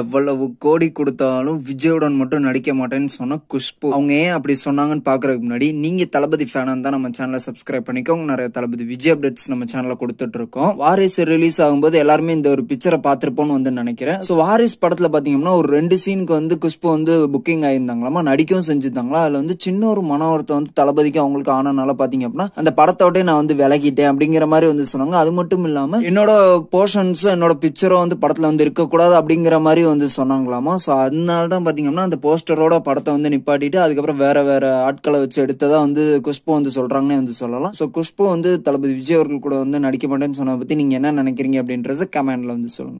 எவ்வளவு கோடி கொடுத்தாலும் விஜயுடன் மட்டும் நடிக்க மாட்டேன்னு சொன்ன குஷ்பு அவங்க ஏன் அப்படி சொன்னாங்கன்னு பாக்குறதுக்கு முன்னாடி நீங்க தளபதி ஃபேனா தான் நம்ம சேனலை சப்ஸ்கிரைப் பண்ணிக்கோங்க நிறைய தளபதி விஜய் அப்டேட்ஸ் நம்ம சேனல கொடுத்துட்டு இருக்கோம் வாரிஸ் ரிலீஸ் ஆகும்போது எல்லாருமே இந்த ஒரு பிக்சரை பார்த்திருப்போம்னு வந்து நினைக்கிறேன் ஸோ வாரிஸ் படத்துல பாத்தீங்கன்னா ஒரு ரெண்டு சீனுக்கு வந்து குஷ்பு வந்து புக்கிங் ஆயிருந்தாங்களா நடிக்கவும் செஞ்சிருந்தாங்களா அதுல வந்து சின்ன ஒரு மன வந்து தளபதிக்கு அவங்களுக்கு ஆனனால பாத்தீங்க அப்படின்னா அந்த படத்தோட நான் வந்து விலகிட்டேன் அப்படிங்கிற மாதிரி வந்து சொன்னாங்க அது மட்டும் இல்லாம என்னோட போர்ஷன்ஸும் என்னோட பிக்சரும் வந்து படத்துல வந்து இருக்கக்கூடாது அப்படிங்கிற மாதிரி வந்து சொன்னாங்களாமா ஸோ அதனால தான் பார்த்தீங்கன்னா அந்த போஸ்டரோட படத்தை வந்து நிப்பாட்டிட்டு அதுக்கப்புறம் வேற வேற ஆட்களை வச்சு எடுத்ததா வந்து குஷ்பு வந்து சொல்கிறாங்கன்னே வந்து சொல்லலாம் ஸோ குஷ்பு வந்து தளபதி விஜய் அவர்கள் கூட வந்து நடிக்க மாட்டேன்னு சொன்னதை பற்றி நீங்கள் என்ன நினைக்கிறீங்க அப்படின்றத கமெண்டில் வந்து சொல்லுங்கள்